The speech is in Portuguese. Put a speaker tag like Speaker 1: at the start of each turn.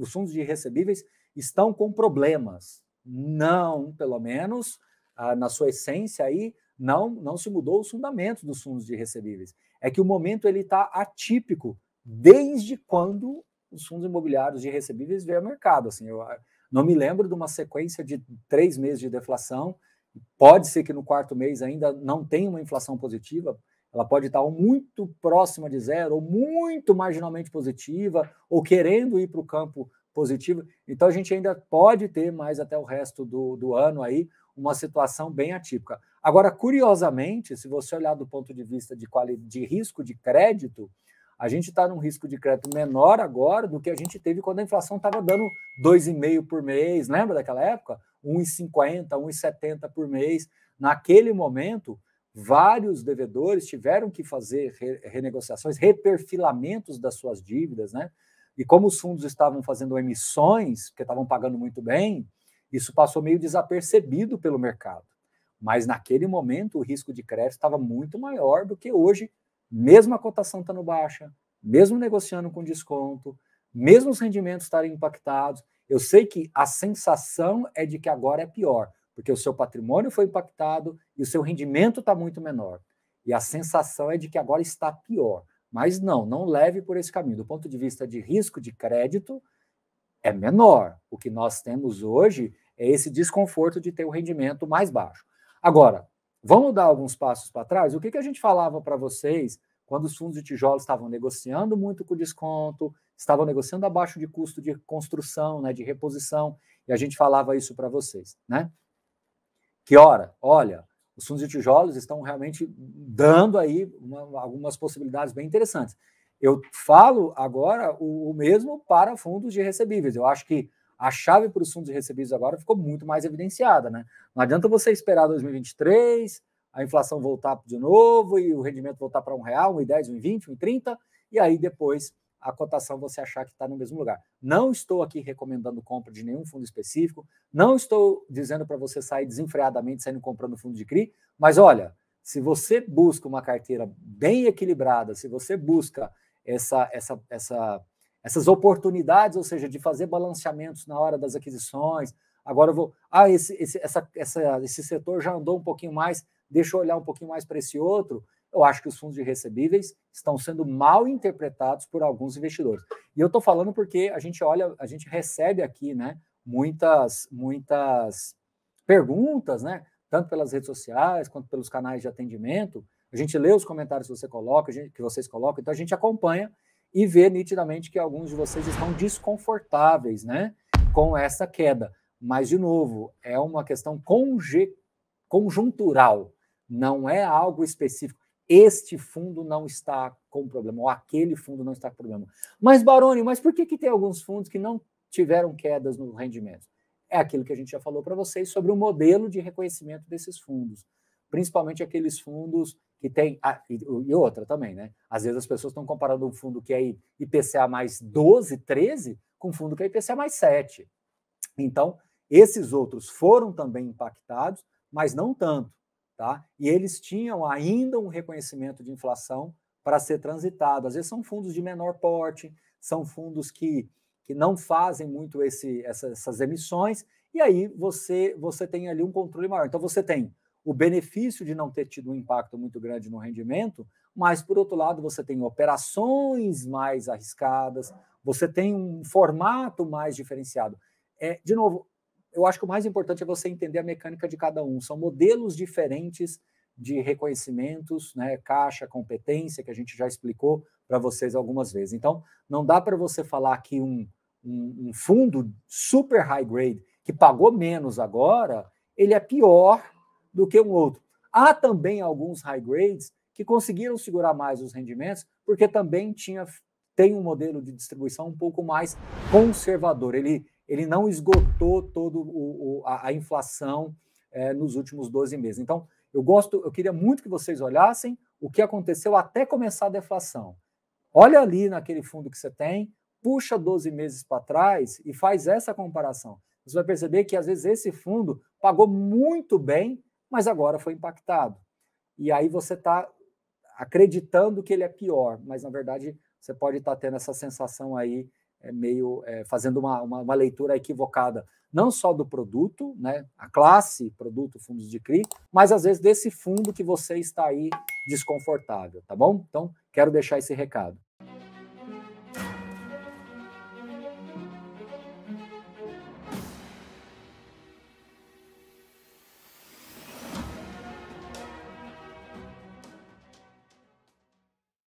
Speaker 1: os fundos de recebíveis estão com problemas. Não, pelo menos ah, na sua essência aí, não, não se mudou os fundamentos dos fundos de recebíveis. É que o momento ele está atípico desde quando os fundos imobiliários de recebíveis veio ao mercado. Assim, eu ah, não me lembro de uma sequência de três meses de deflação. Pode ser que no quarto mês ainda não tenha uma inflação positiva, ela pode estar muito próxima de zero, ou muito marginalmente positiva, ou querendo ir para o campo positivo. Então a gente ainda pode ter mais até o resto do, do ano aí uma situação bem atípica. Agora, curiosamente, se você olhar do ponto de vista de, de risco de crédito, a gente está num risco de crédito menor agora do que a gente teve quando a inflação estava dando 2,5 por mês, lembra daquela época? 1,50, 1,70 por mês. Naquele momento, vários devedores tiveram que fazer re renegociações, reperfilamentos das suas dívidas, né? E como os fundos estavam fazendo emissões, que estavam pagando muito bem, isso passou meio desapercebido pelo mercado. Mas naquele momento o risco de crédito estava muito maior do que hoje, mesmo a cotação estando baixa, mesmo negociando com desconto, mesmo os rendimentos estarem impactados. Eu sei que a sensação é de que agora é pior, porque o seu patrimônio foi impactado e o seu rendimento está muito menor. E a sensação é de que agora está pior. Mas não, não leve por esse caminho. Do ponto de vista de risco de crédito, é menor. O que nós temos hoje é esse desconforto de ter o um rendimento mais baixo. Agora, vamos dar alguns passos para trás? O que, que a gente falava para vocês quando os fundos de tijolo estavam negociando muito com desconto, estavam negociando abaixo de custo de construção, né, de reposição, e a gente falava isso para vocês, né? que ora, olha, os fundos de tijolos estão realmente dando aí uma, algumas possibilidades bem interessantes. Eu falo agora o, o, mesmo para fundos de recebíveis. Eu acho que a chave para os fundos de recebíveis agora ficou muito mais evidenciada, né? Não adianta você esperar 2023, a inflação voltar de novo e o rendimento voltar para um real, um e dez, um e vinte, um e trinta, e aí depois a cotação você achar que está no mesmo lugar. Não estou aqui recomendando compra de nenhum fundo específico, não estou dizendo para você sair desenfreadamente saindo comprando fundo de CRI, mas olha, se você busca uma carteira bem equilibrada, se você busca essa, essa, essa, essas oportunidades, ou seja, de fazer balanceamentos na hora das aquisições, agora eu vou. Ah, esse, esse, essa, essa, esse setor já andou um pouquinho mais, deixa eu olhar um pouquinho mais para esse outro eu acho que os fundos de recebíveis estão sendo mal interpretados por alguns investidores. E eu estou falando porque a gente olha, a gente recebe aqui, né, muitas, muitas perguntas, né, tanto pelas redes sociais quanto pelos canais de atendimento. A gente lê os comentários que você coloca, que vocês colocam, então a gente acompanha e vê nitidamente que alguns de vocês estão desconfortáveis, né, com essa queda. Mas de novo, é uma questão conjuntural, não é algo específico este fundo não está com problema, ou aquele fundo não está com problema. Mas, Baroni, mas por que, que tem alguns fundos que não tiveram quedas no rendimento? É aquilo que a gente já falou para vocês sobre o modelo de reconhecimento desses fundos, principalmente aqueles fundos que têm. Ah, e, e, outra também, né? Às vezes as pessoas estão comparando um fundo que é IPCA mais 12, 13, com um fundo que é IPCA mais 7. Então, esses outros foram também impactados, mas não tanto. Tá? E eles tinham ainda um reconhecimento de inflação para ser transitado. Às vezes são fundos de menor porte, são fundos que, que não fazem muito esse, essa, essas emissões, e aí você, você tem ali um controle maior. Então você tem o benefício de não ter tido um impacto muito grande no rendimento, mas por outro lado você tem operações mais arriscadas, você tem um formato mais diferenciado. É, de novo, eu acho que o mais importante é você entender a mecânica de cada um. São modelos diferentes de reconhecimentos, né, caixa, competência, que a gente já explicou para vocês algumas vezes. Então, não dá para você falar que um, um, um fundo super high grade que pagou menos agora, ele é pior do que um outro. Há também alguns high grades que conseguiram segurar mais os rendimentos, porque também tinha tem um modelo de distribuição um pouco mais conservador. Ele ele não esgotou toda a, a, inflação é, nos últimos 12 meses. Então, eu gosto, eu queria muito que vocês olhassem o que aconteceu até começar a deflação. Olha ali naquele fundo que você tem, puxa 12 meses para trás e faz essa comparação. Você vai perceber que às vezes esse fundo pagou muito bem, mas agora foi impactado. E aí você está acreditando que ele é pior, mas na verdade você pode estar tá tendo essa sensação aí é, meio é, fazendo uma, uma, uma, leitura equivocada, não só do produto, né, a classe produto fundos de CRI, mas às vezes desse fundo que você está aí desconfortável, tá bom? Então, quero deixar esse recado.